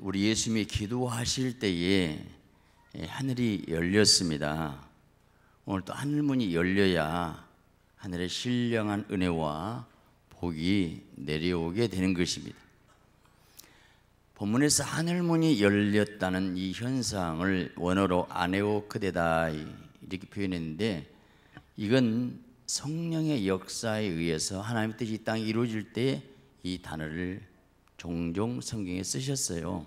우리 예수님이 기도하실 때에 예, 하늘이 열렸습니다. 오늘 또 하늘문이 열려야 하늘의 신령한 은혜와 복이 내려오게 되는 것입니다. 본문에서 하늘문이 열렸다는 이 현상을 원어로 아네오크데다 이렇게 표현했는데 이건 성령의 역사에 의해서 하나님의 뜻이 땅에 이루어질 때 이 단어를 종종 성경에 쓰셨어요.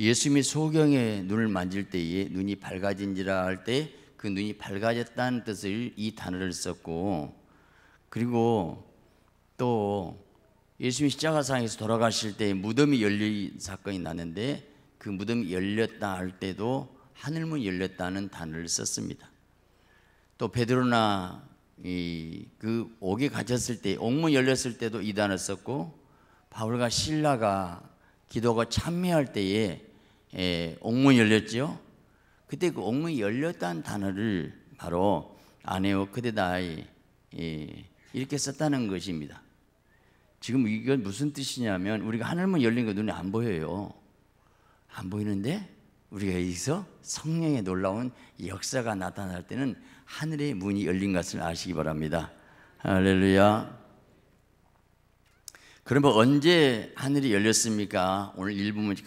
예수님이 소경의 눈을 만질 때에 눈이 밝아진지라 할 때 그 눈이 밝아졌다는 뜻을 이 단어를 썼고 그리고 또 예수님이 십자가상에서 돌아가실 때 무덤이 열린 사건이 나는데 그 무덤이 열렸다 할 때도 하늘문 열렸다는 단어를 썼습니다. 또 베드로나 이그 옥에 갇혔을 때 옥문 열렸을 때도 이 단어 썼고 바울과 신라가 기도가 참여할 때에 에, 예, 옥문이 열렸지요. 그때 그 옥문이 열렸다는 단어를 바로 아네오 크데다이 예, 이렇게 썼다는 것입니다. 지금 이건 무슨 뜻이냐면 우리가 하늘문 열린 거 눈에 안 보여요. 안 보이는데 우리가 여기서 성령의 놀라운 역사가 나타날 때는 하늘의 문이 열린 것을 아시기 바랍니다. 할렐루야. 그러면 언제 하늘이 열렸습니까? 오늘 일부문이니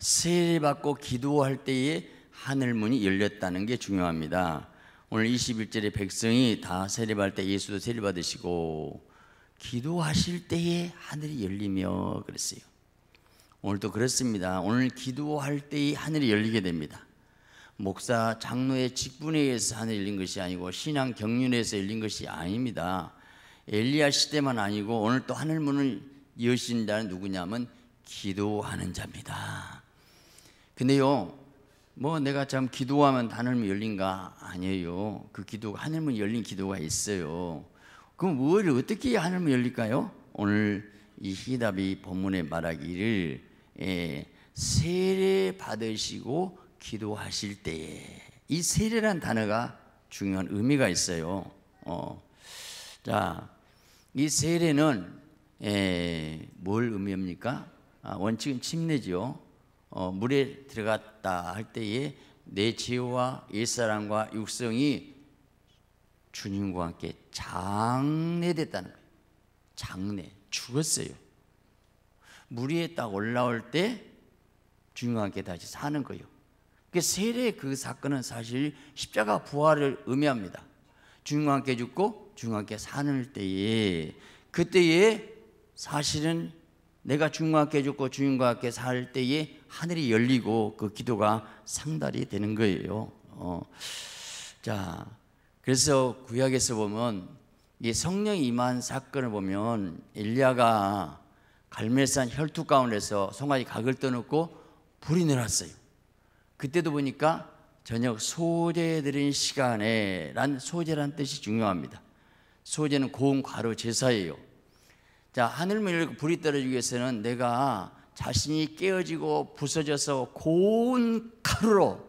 세례받고 기도할 때에 하늘 문이 열렸다는 게 중요합니다. 오늘 21절에 백성이 다 세례받을 때 예수도 세례받으시고 기도하실 때에 하늘이 열리며 그랬어요. 오늘도 그렇습니다. 오늘 기도할 때에 하늘이 열리게 됩니다. 목사 장로의 직분에 의해서 하늘이 열린 것이 아니고 신앙 경륜에서 열린 것이 아닙니다. 엘리야 시대만 아니고 오늘 또 하늘 문을 여신이라는 누구냐면 기도하는 자입니다. 근데요, 뭐 내가 참 기도하면 하늘문 열린가 아니에요. 그 기도가 하늘문 열린 기도가 있어요. 그럼 뭘 어떻게 하늘문 열릴까요? 오늘 이 히답이 본문에 말하기를 예, 세례 받으시고 기도하실 때에 이 세례란 단어가 중요한 의미가 있어요. 어. 자, 이 세례는 에, 예, 뭘 의미합니까? 아, 원칙은 침례지요. 어, 물에 들어갔다 할 때에 내 죄와 옛사람과 육성이 주님과 함께 장례됐다는 거예요. 장례, 죽었어요. 물 위에 딱 올라올 때 주님과 함께 다시 사는 거예요. 그 세례 그 사건은 사실 십자가 부활을 의미합니다. 주님과 함께 죽고 주님과 함께 사는 때에 그때에 사실은 내가 주님과 함께 죽고 주님과 함께 살 때에 하늘이 열리고 그 기도가 상달이 되는 거예요. 어. 자, 그래서 구약에서 보면 이 성령 임한 사건을 보면 엘리야가 갈멜산 혈투 가운데서 송아지 각을 떠놓고 불이 내렸어요. 그때도 보니까 저녁 소재드린 시간에 란 소재란 뜻이 중요합니다. 소재는 고음 과로 제사예요. 자, 하늘 밀고 불이 떨어지기 위해서는 내가 자신이 깨어지고 부서져서 고운 가루로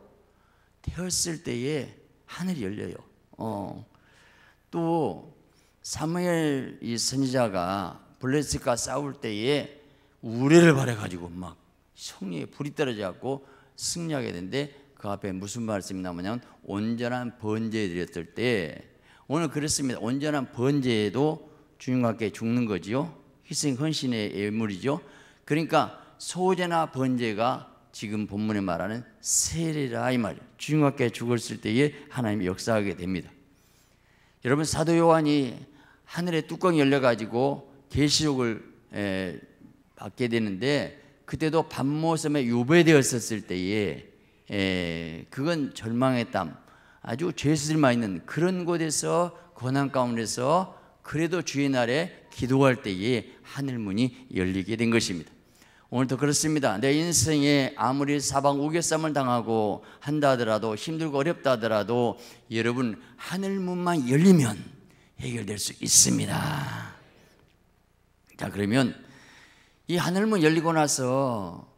되었을 때에 하늘이 열려요. 어. 또 사무엘 이 선지자가 블레셋과 싸울 때에 우레를 발해 가지고 막 성리에 불이 떨어져 갖고 승리하게 되는데 그 앞에 무슨 말씀이 나오냐면 온전한 번제 드렸을 때 오늘 그랬습니다. 온전한 번제에도 주님과께 함 죽는 거지요. 희생 헌신의 예물이죠. 그러니까 소제나 번제가 지금 본문에 말하는 세례라 이 말이에요. 주님과께 죽었을 때에 하나님이 역사하게 됩니다. 여러분 사도 요한이 하늘의 뚜껑이 열려 가지고 계시록을 받게 되는데 그때도 반모섬에 유배되었었을 때에 에, 그건 절망의 땀 아주 죄수들만 있는 그런 곳에서 고난 가운데서 그래도 주의 날에 기도할 때에 하늘문이 열리게 된 것입니다. 오늘도 그렇습니다. 내 인생에 아무리 사방 우겨쌈을 당하고 한다 하더라도 힘들고 어렵다 하더라도 여러분 하늘문만 열리면 해결될 수 있습니다. 자 그러면 이 하늘문 열리고 나서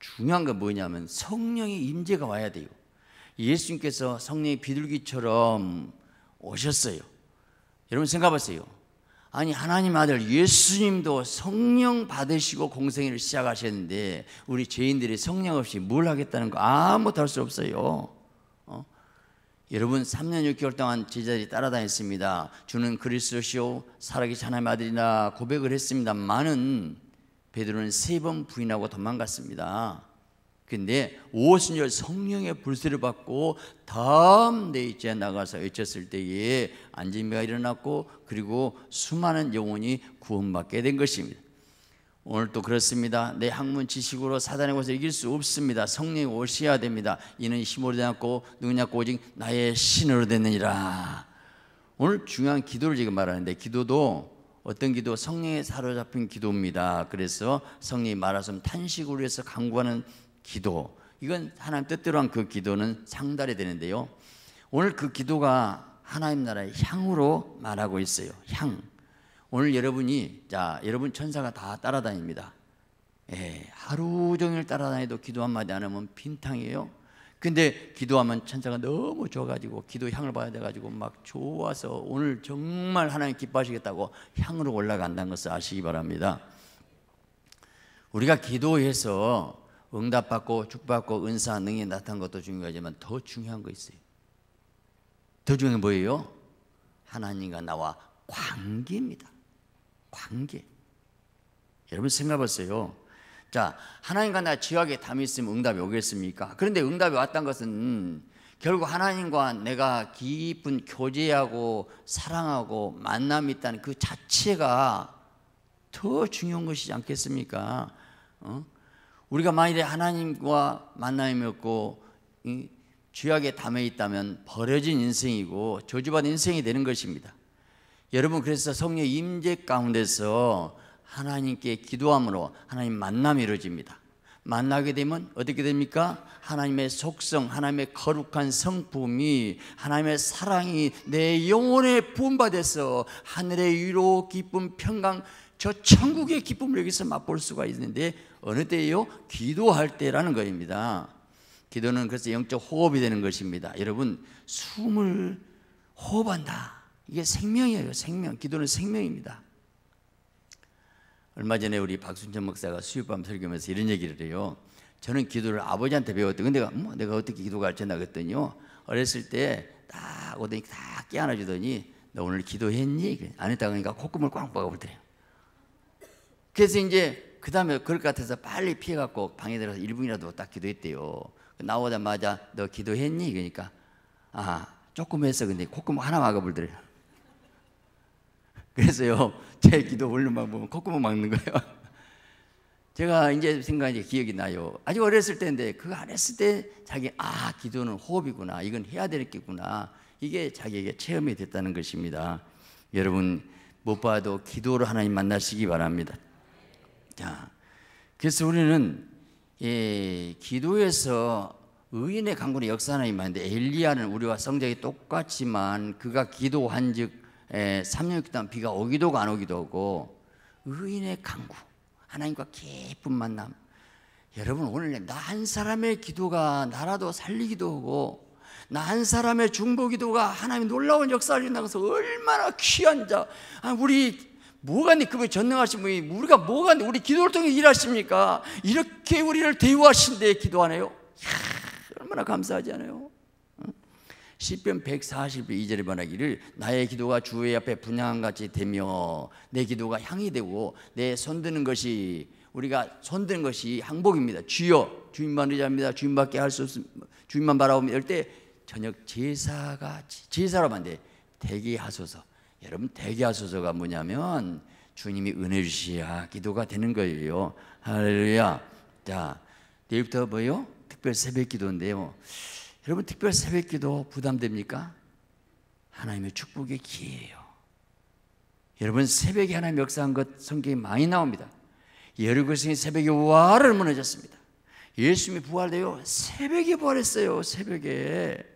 중요한 건 뭐냐면 성령의 임재가 와야 돼요. 예수님께서 성령의 비둘기처럼 오셨어요. 여러분 생각해보세요. 아니 하나님 아들 예수님도 성령 받으시고 공생일을 시작하셨는데 우리 죄인들이 성령 없이 뭘 하겠다는 거 아무것도 할 수 없어요. 어? 여러분 3년 6개월 동안 제자들이 따라다녔습니다. 주는 그리스도시오 살아계신 하나님 아들이나 고백을 했습니다만은 베드로는 세 번 부인하고 도망갔습니다. 근데 오순절 성령의 불세를 받고 다음 내일째 나가서 외쳤을 때에 안진미가 일어났고 그리고 수많은 영혼이 구원받게 된 것입니다. 오늘도 그렇습니다. 내 학문 지식으로 사단의 것을 이길 수 없습니다. 성령이 오셔야 됩니다. 이는 힘으로 되었고 능력 오직 나의 신으로 되느니라. 오늘 중요한 기도를 지금 말하는데 기도도 어떤 기도 성령에 사로잡힌 기도입니다. 그래서 성령이 말하시면 탄식으로 해서 강구하는 기도. 이건 하나님 뜻대로 한 그 기도는 상달이 되는데요. 오늘 그 기도가 하나님 나라의 향으로 말하고 있어요. 향. 오늘 여러분이 자 여러분 천사가 다 따라다닙니다. 예, 하루 종일 따라다녀도 기도 한마디 안 하면 빈탕이에요. 근데 기도하면 천사가 너무 좋아가지고 기도 향을 봐야 돼가지고 막 좋아서 오늘 정말 하나님 기뻐하시겠다고 향으로 올라간다는 것을 아시기 바랍니다. 우리가 기도해서 응답받고 축복받고 은사 능이 나타난 것도 중요하지만 더 중요한 거 있어요. 더 중요한 게 뭐예요? 하나님과 나와 관계입니다. 관계. 여러분 생각해보세요. 자, 하나님과 나 지역에 담이 있으면 응답이 오겠습니까? 그런데 응답이 왔다 것은 결국 하나님과 내가 깊은 교제하고 사랑하고 만남이 있다는 그 자체가 더 중요한 것이지 않겠습니까? 어? 우리가 만일에 하나님과 만남이 없고 죄악에 담해 있다면 버려진 인생이고 저주받은 인생이 되는 것입니다. 여러분 그래서 성령 임재 가운데서 하나님께 기도함으로 하나님 만남이 이루어집니다. 만나게 되면 어떻게 됩니까? 하나님의 속성, 하나님의 거룩한 성품이 하나님의 사랑이 내 영혼에 부음받서 하늘의 위로 기쁨 평강 저 천국의 기쁨을 여기서 맛볼 수가 있는데 어느 때예요? 기도할 때라는 거입니다. 기도는 그래서 영적 호흡이 되는 것입니다. 여러분 숨을 호흡한다. 이게 생명이에요. 생명. 기도는 생명입니다. 얼마 전에 우리 박순천 목사가 수요밤 설교하면서 이런 얘기를 해요. 저는 기도를 아버지한테 배웠대. 근데 내가, 뭐, 내가 어떻게 기도가 할지나 그랬더니요. 어렸을 때 딱 오더니 딱 깨안아주더니 너 오늘 기도했니? 안 했다 그러니까 콧구멍을 꽉 박아버리더래요. 그래서 이제 그 다음에 그럴 것 같아서 빨리 피해갖고 방에 들어서 1분이라도 딱 기도했대요. 나오자마자 너 기도했니? 그러니까 아 조금 했어. 근데 콧구멍 하나 막아불더래. 그래서요 제 기도 볼륨만 보면 콧구멍 막는 거예요. 제가 이제 생각이 기억이 나요. 아주 어렸을 때인데 그거 안 했을 때 자기 아 기도는 호흡이구나 이건 해야 되겠구나 이게 자기에게 체험이 됐다는 것입니다. 여러분 못 봐도 기도로 하나님 만나시기 바랍니다. 자, 그래서 우리는 예, 기도에서 의인의 강군의 역사는 임하는데 엘리야는 우리와 성적이 똑같지만 그가 기도한 즉 3년 예, 동안 비가 오기도 하안 오기도 하고 의인의 강구 하나님과 깊은 만남 여러분 오늘 나 한 사람의 기도가 나라도 살리기도 하고 나 한 사람의 중보 기도가 하나님 놀라운 역사를 준다고 해서 얼마나 귀한 자 아, 우리 뭐가 니 네 그분 전능하신 분이 우리가 뭐가 니 네 우리 기도를 통해 일하십니까? 이렇게 우리를 대우하신데 기도하네요. 이야, 얼마나 감사하지 않아요? 시편 142절에 말하기를 나의 기도가 주의 앞에 분향 같이 되며 내 기도가 향이 되고 내 손드는 것이 우리가 손드는 것이 항복입니다. 주여 주님만 의지합니다. 주님밖에 할 수 없습니다. 주님만 바라보며 이럴 때 저녁 제사같이 제사로 만돼 대기하소서 여러분 대기하소서가 뭐냐면 주님이 은혜 주시야 기도가 되는 거예요. 할렐루야. 자, 내일부터 뭐요? 특별 새벽 기도인데요. 여러분 특별 새벽 기도 부담됩니까? 하나님의 축복의 기회예요. 여러분 새벽에 하나님 역사한 것 성경에 많이 나옵니다. 예루고성이 새벽에 와를 무너졌습니다. 예수님이 부활되요 새벽에 부활했어요. 새벽에.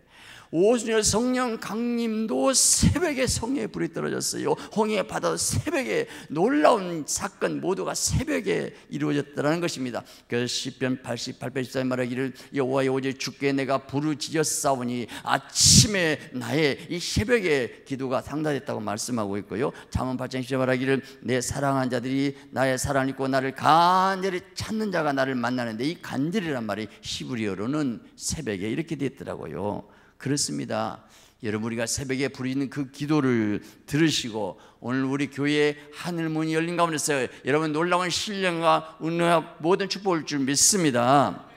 오순절 성령 강림도 새벽에 성에 불이 떨어졌어요. 홍해 바다도 새벽에 놀라운 사건 모두가 새벽에 이루어졌다는 것입니다. 그래서 시편 88편 14에 말하기를 여호와의 오직 주께 내가 부르짖어 싸우니 아침에 나의 이 새벽에 기도가 상달했다고 말씀하고 있고요. 잠언 8장 10절 말하기를 내 사랑한 자들이 나의 사랑을 입고 나를 간절히 찾는 자가 나를 만나는데 이 간절이란 말이 히브리어로는 새벽에 이렇게 되었더라고요. 그렇습니다. 여러분 우리가 새벽에 부르는그 기도를 들으시고 오늘 우리 교회의 하늘 문이 열린 가운데서 여러분 놀라운 신령과 은혜와 모든 축복을 줄 믿습니다.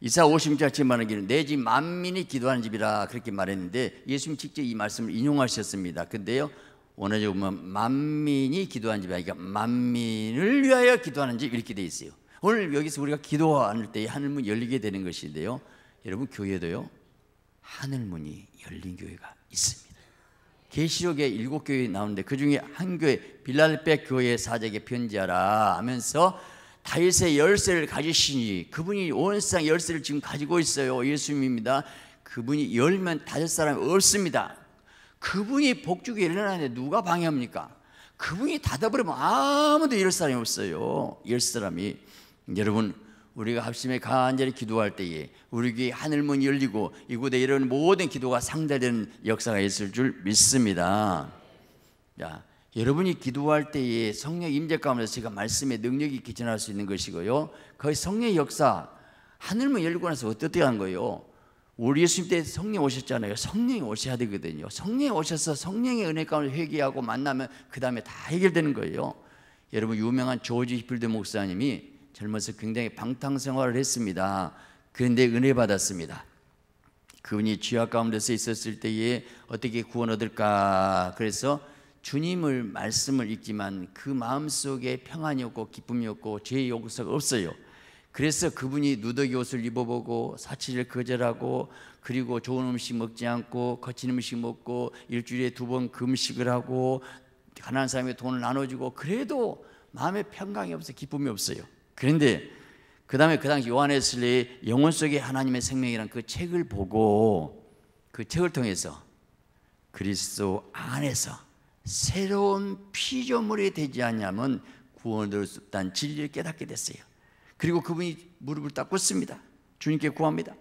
이사 50장 지만한 길은 내집 만민이 기도하는 집이라 그렇게 말했는데 예수님 직접 이 말씀을 인용하셨습니다. 근데요 원어적 보면 만민이 기도하는 집이 아니라 만민을 위하여 기도하는 집 이렇게 돼 있어요. 오늘 여기서 우리가 기도할 때 하늘 문 열리게 되는 것인데요. 여러분 교회도요. 하늘문이 열린 교회가 있습니다. 계시록에 일곱 교회 나오는데 그 중에 한 교회 빌랄백 교회 사제에게 편지하라 하면서 다윗의 열쇠를 가지시니 그분이 온 세상 열쇠를 지금 가지고 있어요. 예수님입니다. 그분이 열면 다섯 사람이 없습니다. 그분이 복주기 일어나는데 누가 방해합니까? 그분이 닫아버리면 아무도 열 사람이 없어요. 열 사람이 여러분 우리가 합심에 간절히 기도할 때에 우리 에게 하늘문 열리고 이곳에 이런 모든 기도가 상달되는 역사가 있을 줄 믿습니다. 자, 여러분이 기도할 때에 성령 임재 가운데 제가 말씀의 능력이 기전할 수 있는 것이고요. 거의 성령 역사 하늘문 열리고 나서 어떻게 한 거예요? 우리 예수님 때 성령 오셨잖아요. 성령이 오셔야 되거든요. 성령이 오셔서 성령의 은혜 가운데 회개하고 만나면 그 다음에 다 해결되는 거예요. 여러분 유명한 조지 히필드 목사님이 젊어서 굉장히 방탕 생활을 했습니다. 그런데 은혜 받았습니다. 그분이 죄악 가운데서 있었을 때에 어떻게 구원 얻을까? 그래서 주님을 말씀을 읽지만 그 마음속에 평안이 없고 기쁨이 없고 죄의 용서가 없어요. 그래서 그분이 누더기 옷을 입어보고 사치를 거절하고 그리고 좋은 음식 먹지 않고 거친 음식 먹고 일주일에 두 번 금식을 하고 가난한 사람에게 돈을 나눠주고 그래도 마음에 평강이 없어 기쁨이 없어요. 그런데 그 다음에 그 당시 요한에슬리 영혼 속에 하나님의 생명이란 그 책을 보고 그 책을 통해서 그리스도 안에서 새로운 피조물이 되지 않냐면 구원을 얻을 수 없다는 진리를 깨닫게 됐어요. 그리고 그분이 무릎을 딱 꿇습니다. 주님께 구합니다.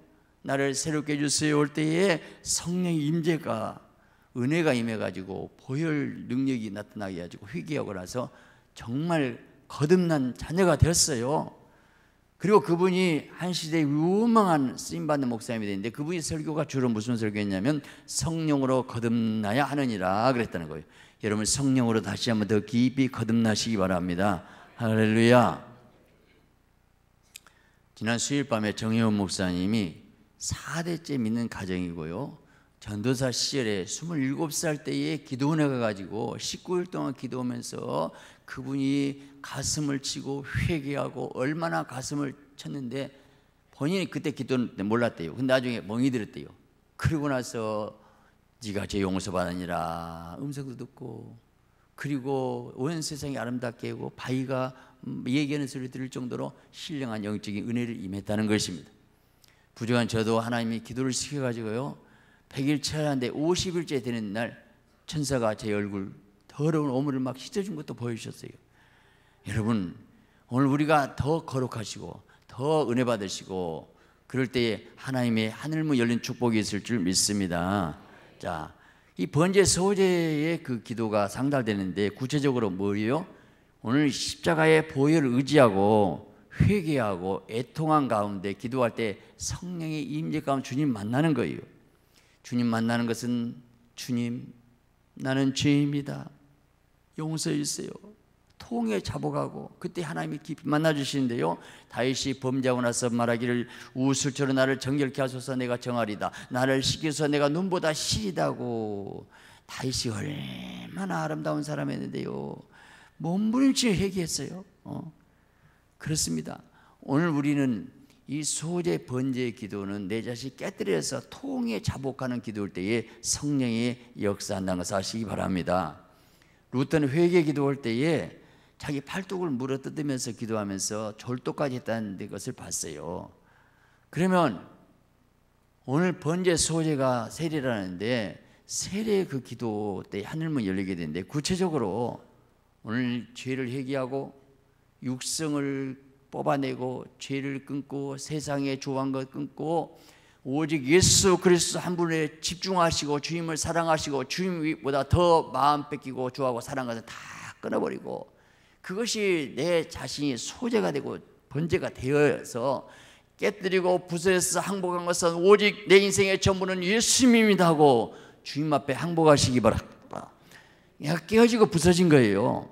나를 새롭게 해주세요 올 때에 성령 임재가 은혜가 임해가지고 보혈 능력이 나타나게 해가지고 회개하고 나서 정말 거듭난 자녀가 됐어요 그리고 그분이 한 시대의 유망한 쓰임받는 목사님이 되는데 그분이 설교가 주로 무슨 설교였냐면 성령으로 거듭나야 하느니라 그랬다는 거예요. 여러분 성령으로 다시 한번 더 깊이 거듭나시기 바랍니다. 할렐루야. 지난 수요일 밤에 정혜원 목사님이 4대째 믿는 가정이고요. 전도사 시절에 27살 때에 기도원에 가가지고 19일 동안 기도하면서 그분이 가슴을 치고 회개하고 얼마나 가슴을 쳤는데 본인이 그때 기도는 몰랐대요. 근데 나중에 멍이 들었대요. 그리고 나서 네가 죄 용서 받으니라 음성도 듣고 그리고 온 세상이 아름답게 하고 바위가 음, 얘기하는 소리 들을 정도로 신령한 영적인 은혜를 임했다는 것입니다. 부족한 저도 하나님이 기도를 시켜가지고요. 100일 차는데 50일째 되는 날 천사가 제 얼굴 더러운 오물을 막 씻어준 것도 보여주셨어요. 여러분 오늘 우리가 더 거룩하시고 더 은혜 받으시고 그럴 때에 하나님의 하늘문 열린 축복이 있을 줄 믿습니다. 자, 이 번제 소제의 그 기도가 상달되는데 구체적으로 뭐예요? 오늘 십자가의 보혈을 의지하고 회개하고 애통한 가운데 기도할 때 성령의 임재 가 주님 만나는 거예요. 주님 만나는 것은 주님 나는 죄입니다. 용서해 주세요. 통에 잡아가고 그때 하나님이 깊이 만나주시는데요 다윗이 범죄하고 나서 말하기를 우술처럼 나를 정결케 하소서 내가 정하리다 나를 시켜서 내가 눈보다 시리다고 다윗이 얼마나 아름다운 사람이었는데요 몸부림치 회개했어요 어? 그렇습니다 오늘 우리는 이 소재 번제의 기도는 내 자식 깨뜨려서 통에 자복하는 기도일 때에 성령이 역사한다는 것을 아시기 바랍니다. 루터는 회개 기도할 때에 자기 팔뚝을 물어 뜯으면서 기도하면서 절도까지 했다는 것을 봤어요. 그러면 오늘 번제 소재가 세례라는데 세례의 그 기도 때 하늘문 열리게 되는데 구체적으로 오늘 죄를 회개하고 육성을 뽑아내고 죄를 끊고 세상의 좋아한 것 끊고 오직 예수 그리스도 한 분에 집중하시고 주님을 사랑하시고 주님보다 더 마음 뺏기고 좋아하고 사랑하는 다 끊어버리고 그것이 내 자신이 소재가 되고 번제가 되어서 깨뜨리고 부서에서 항복한 것은 오직 내 인생의 전부는 예수님이다 하고 주님 앞에 항복하시기 바랍니다. 내가 깨어지고 부서진 거예요.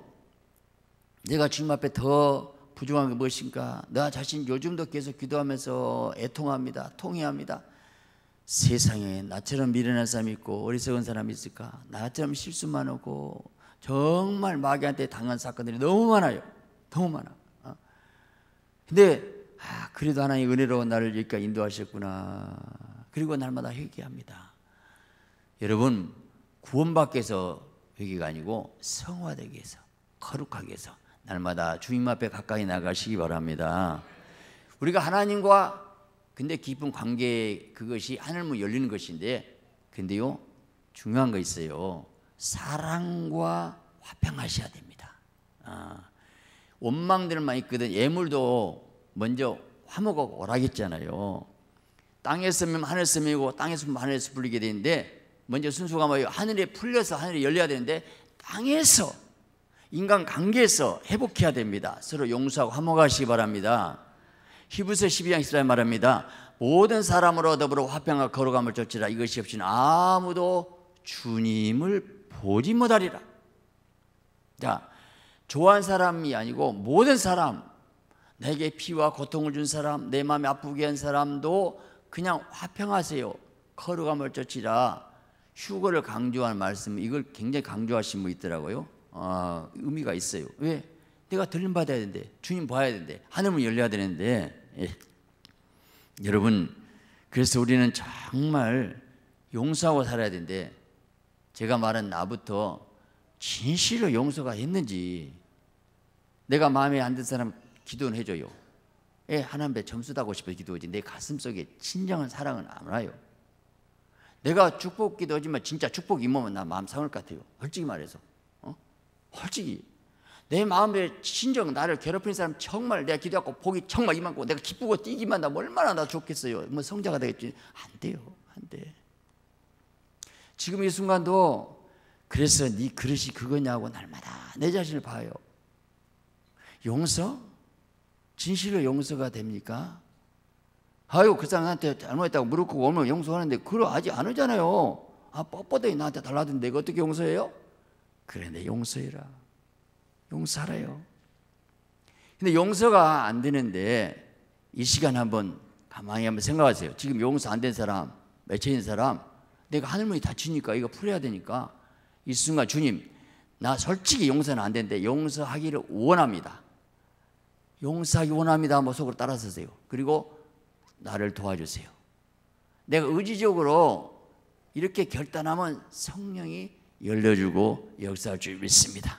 내가 주님 앞에 더 부정한 게 무엇인가? 나 자신 요즘도 계속 기도하면서 애통합니다. 통해합니다. 세상에 나처럼 미련한 사람이 있고 어리석은 사람이 있을까? 나처럼 실수만 고 정말 마귀한테 당한 사건들이 너무 많아요. 너무 많아. 어? 근데 아, 그래도 하나님 은혜로 나를 여기까지 인도하셨구나. 그리고 날마다 회개합니다. 여러분 구원받기 서 회개가 아니고 성화되기 해서 거룩하게 해서 날마다 주님 앞에 가까이 나가시기 바랍니다. 우리가 하나님과 근데 깊은 관계 그것이 하늘문 열리는 것인데 근데요 중요한 거 있어요. 사랑과 화평하셔야 됩니다. 아, 원망들만 있거든 예물도 먼저 화목하 고오라했잖아요 땅에서면 하늘섬이고 땅에서면 하늘에서 풀리게 되는데 먼저 순서가 뭐예요? 하늘에 풀려서 하늘이 열려야 되는데 땅에서 인간 관계에서 회복해야 됩니다. 서로 용서하고 화목하시기 바랍니다. 히브리서 12장 14절 말합니다. 모든 사람으로 얻어 화평과 거룩함을 쫓으라 이것이 없이는 아무도 주님을 보지 못하리라. 자, 좋아한 사람이 아니고 모든 사람 내게 피와 고통을 준 사람, 내 마음이 아프게 한 사람도 그냥 화평하세요. 거룩함을 쫓으라. 휴거를 강조하는 말씀, 이걸 굉장히 강조하신 분 있더라고요. 아, 의미가 있어요. 왜? 내가 들림 받아야 되는데 주님 봐야 되는데 하늘문 열려야 되는데 예. 여러분 그래서 우리는 정말 용서하고 살아야 되는데 제가 말한 나부터 진실로 용서가 했는지 내가 마음에 안 든 사람 기도는 해줘요. 예, 하나님 앞 점수 따고 싶어 기도하지 내 가슴 속에 진정한 사랑은 안 와요. 내가 축복 기도하지만 진짜 축복 임하면 나 마음 상할 것 같아요. 솔직히 말해서 솔직히 내 마음에 진정 나를 괴롭히는 사람 정말 내가 기도하고 복이 정말 이만고 내가 기쁘고 뛰기만 하면 얼마나 나 좋겠어요. 뭐 성자가 되겠지. 안 돼요. 안 돼. 지금 이 순간도 그래서 네 그릇이 그거냐고 날마다 내 자신을 봐요. 용서? 진실로 용서가 됩니까? 아유 그 사람한테 잘못했다고 무릎 꿇고 오면 용서하는데 그러 아직 안 오잖아요. 아 뻣뻣해 나한테 달라든데 이거 어떻게 용서해요? 그래 내 용서해라. 용서하라요. 근데 용서가 안 되는데 이 시간 한번 가만히 한번 생각하세요. 지금 용서 안 된 사람, 매체인 사람, 내가 하늘문이 닫히니까 이거 풀어야 되니까 이 순간 주님, 나 솔직히 용서는 안 되는데 용서하기를 원합니다. 용서하기 원합니다. 뭐 속으로 따라서세요. 그리고 나를 도와주세요. 내가 의지적으로 이렇게 결단하면 성령이 열려주고 역사할 줄 믿습니다.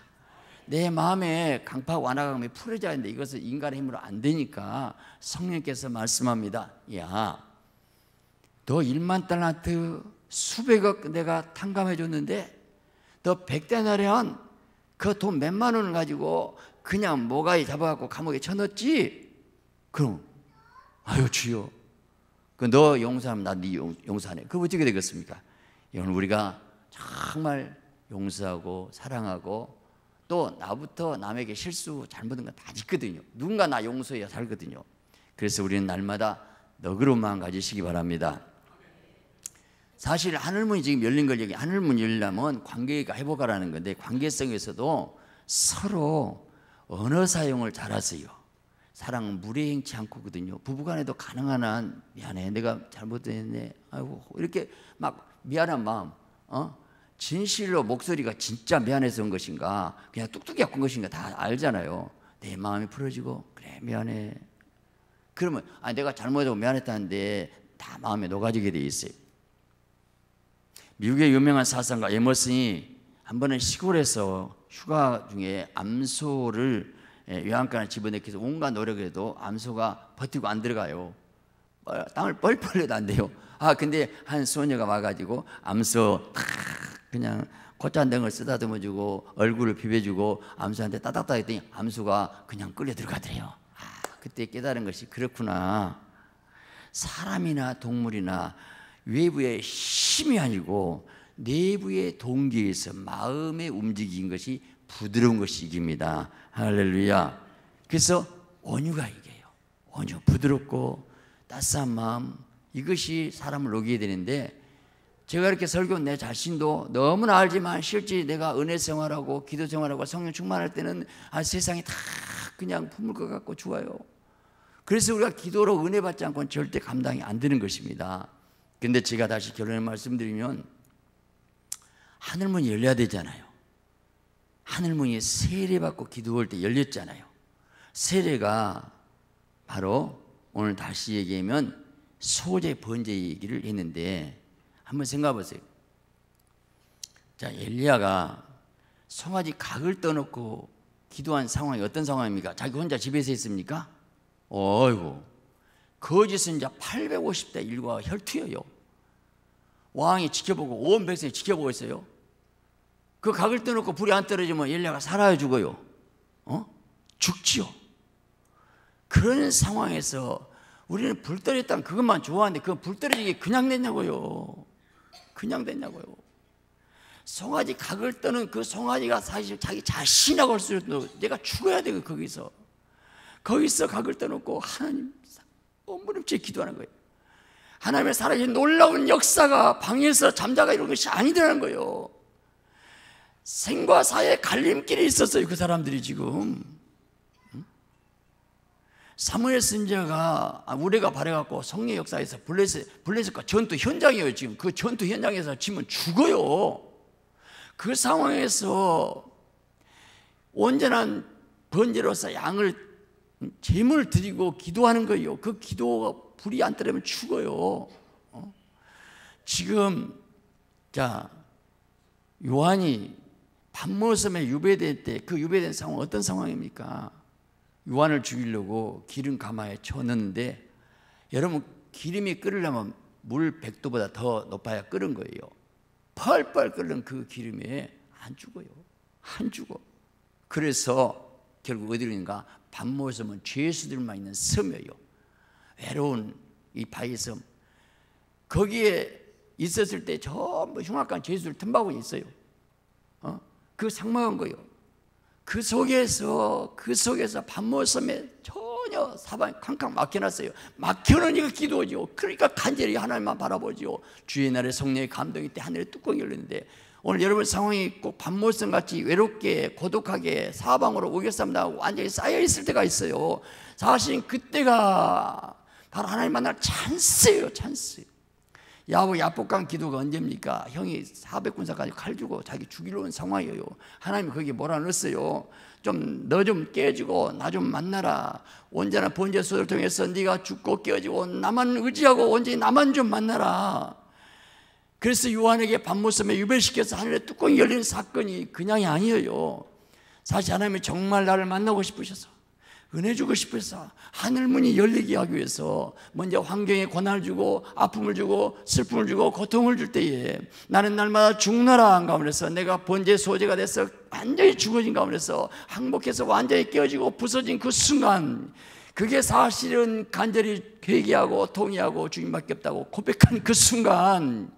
내 마음에 강파 완화 감이 풀어져야 하는데 이것은 인간의 힘으로 안 되니까 성령께서 말씀합니다. 야, 너 1만 달란트 수백억 내가 탕감해 줬는데 너1대나리그돈 몇만 원을 가지고 그냥 모가이 잡아갖고 감옥에 쳐넣었지? 그럼 아유 주여 그 너 용서하면 나네 용서하네 그 어떻게 되겠습니까? 여러 우리가 정말 용서하고 사랑하고 또 나부터 남에게 실수 잘못한 건다 짓거든요. 누군가 나 용서해야 살거든요. 그래서 우리는 날마다 너그러움만 가지시기 바랍니다. 사실 하늘문이 지금 열린 걸 얘기, 하늘문 열려면 관계가 회복하라는 건데 관계성에서도 서로 언어 사용을 잘하세요. 사랑은 무례 행치 않고거든요. 부부간에도 가능한 한 미안해, 내가 잘못했네, 아이고 이렇게 막 미안한 마음, 어? 진실로 목소리가 진짜 미안해서 온 것인가 그냥 뚝뚝이 엮은 것인가 다 알잖아요. 내 마음이 풀어지고 그래 미안해. 그러면 아 내가 잘못하고 미안했다는데 다 마음에 녹아지게 돼 있어요. 미국의 유명한 사상가 에머슨이 한 번은 시골에서 휴가 중에 암소를 요양간에 예, 집어넣기서 온갖 노력해도 암소가 버티고 안 들어가요. 어, 땅을 뻘뻘 해도 안 돼요. 아 근데 한 소녀가 와가지고 암소 탁 그냥 곧잔 댕을 쓰다듬어 주고 얼굴을 비벼주고 암수한테 따닥따닥 했더니 암수가 그냥 끌려 들어가더래요. 아, 그때 깨달은 것이 그렇구나. 사람이나 동물이나 외부의 힘이 아니고 내부의 동기에서 마음의 움직인 것이 부드러운 것이 이깁니다. 할렐루야. 그래서 원유가 이겨요. 원유 부드럽고 따스한 마음 이것이 사람을 녹이게 되는데 제가 이렇게 설교 내 자신도 너무나 알지만 실제 내가 은혜 생활하고 기도 생활하고 성령 충만할 때는 아, 세상이 다 그냥 품을 것 같고 좋아요. 그래서 우리가 기도로 은혜 받지 않고는 절대 감당이 안 되는 것입니다. 근데 제가 다시 결론을 말씀드리면 하늘문이 열려야 되잖아요. 하늘문이 세례받고 기도할 때 열렸잖아요. 세례가 바로 오늘 다시 얘기하면 소재 번제 얘기를 했는데 한번 생각해 보세요. 자, 엘리야가 송아지 각을 떠놓고 기도한 상황이 어떤 상황입니까? 자기 혼자 집에서 있습니까? 어이구. 거짓 선자 850대 1과 혈투여요. 왕이 지켜보고 온 백성이 지켜보고 있어요. 그 각을 떠놓고 불이 안 떨어지면 엘리야가 살아야 죽어요. 어? 죽지요. 그런 상황에서 우리는 불 떨어졌다는 그것만 좋아하는데 그 불 떨어지게 그냥 냈냐고요. 그냥 됐냐고요. 송아지 각을 떠는 그 송아지가 사실 자기 자신하고 할 수 있는 내가 죽어야 되고 그 거기서 거기서 각을 떠놓고 하나님 엄부림치 기도하는 거예요. 하나님의 살아계신 놀라운 역사가 방에서 잠자가 이런 것이 아니라는 거예요. 생과 사의 갈림길에 있었어요. 그 사람들이 지금 사무엘 선지자가 아, 우리가 바래갖고 성령 역사에서 블레셋, 블레셋과 전투 현장이에요 지금 그 전투 현장에서 지면 죽어요 그 상황에서 온전한 번제로서 양을 제물 드리고 기도하는 거예요 그 기도가 불이 안떠려면 죽어요 어? 지금 자 요한이 밤모섬에 유배될 때 그 유배된 상황 어떤 상황입니까? 요한을 죽이려고 기름 가마에 쳤는데 여러분 기름이 끓으려면 물 100도보다 더 높아야 끓은 거예요. 펄펄 끓는 그 기름에 안 죽어요. 안 죽어. 그래서 결국 어디로 있는가? 밤모섬은 죄수들만 있는 섬이에요. 외로운 이 바위 섬. 거기에 있었을 때 전부 흉악한 죄수들 틈바고 있어요. 어? 그 상막한 거예요. 그 속에서 그 속에서 밤모섬에 전혀 사방 캄캄 막혀놨어요. 막혀놓으니까 기도하지요. 그러니까 간절히 하나님만 바라보지요. 주의 날에 성령의 감동이 때 하늘에 뚜껑이 열리는데 오늘 여러분 상황이 있 밤모섬 같이 외롭게 고독하게 사방으로 오겠삼 나고 완전히 쌓여 있을 때가 있어요. 사실 그때가 바로 하나님 만날 찬스예요, 찬스. 야보 야복강 기도가 언제입니까? 형이 400군사까지 칼 주고 자기 죽이러 온 상황이에요. 하나님이 거기에 몰아넣었어요. 좀 너 좀 깨지고 나 좀 만나라. 온전한 번제 수를 통해서 네가 죽고 깨지고 나만 의지하고 온전 나만 좀 만나라. 그래서 요한에게 밤모섬에 유배시켜서 하늘의 뚜껑이 열리는 사건이 그냥이 아니에요. 사실 하나님이 정말 나를 만나고 싶으셔서 은혜 주고 싶어서 하늘 문이 열리게 하기 위해서 먼저 환경에 고난을 주고 아픔을 주고 슬픔을 주고 고통을 줄 때에 나는 날마다 죽나라한 가운데서 내가 번제 소재가 돼서 완전히 죽어진 가운데서 항복해서 완전히 깨어지고 부서진 그 순간 그게 사실은 간절히 회개하고 통의하고 주님밖에 없다고 고백한 그 순간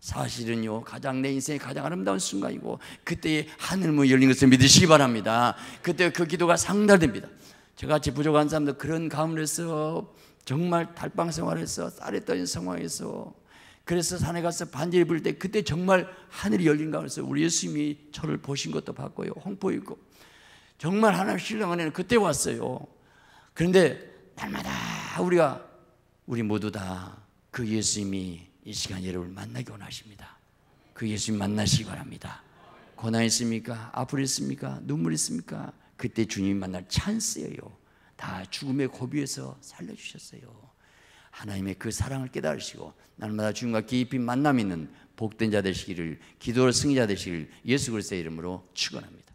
사실은요 가장 내 인생의 가장 아름다운 순간이고 그때 하늘 문이 열린 것을 믿으시기 바랍니다 그때 그 기도가 상달됩니다 저같이 부족한 사람도 그런 가운데서 정말 달방 생활에서 쌀에 떠인 상황에서 그래서 산에 가서 반지 입을 때 그때 정말 하늘이 열린 가운데서 우리 예수님이 저를 보신 것도 봤고요. 홍포 있고 정말 하나님 신랑 안에는 그때 왔어요. 그런데 날마다 우리가 우리 모두 다 그 예수님이 이 시간 여러분을 만나기 원하십니다. 그 예수님 만나시기 바랍니다. 고난 있습니까? 아플 있습니까? 눈물 있습니까? 그때 주님 만날 찬스예요. 다 죽음의 고비에서 살려주셨어요. 하나님의 그 사랑을 깨달으시고 날마다 주님과 깊이 만남 있는 복된 자 되시기를 기도로 승리자 되시기를 예수 그리스도의 이름으로 축원합니다.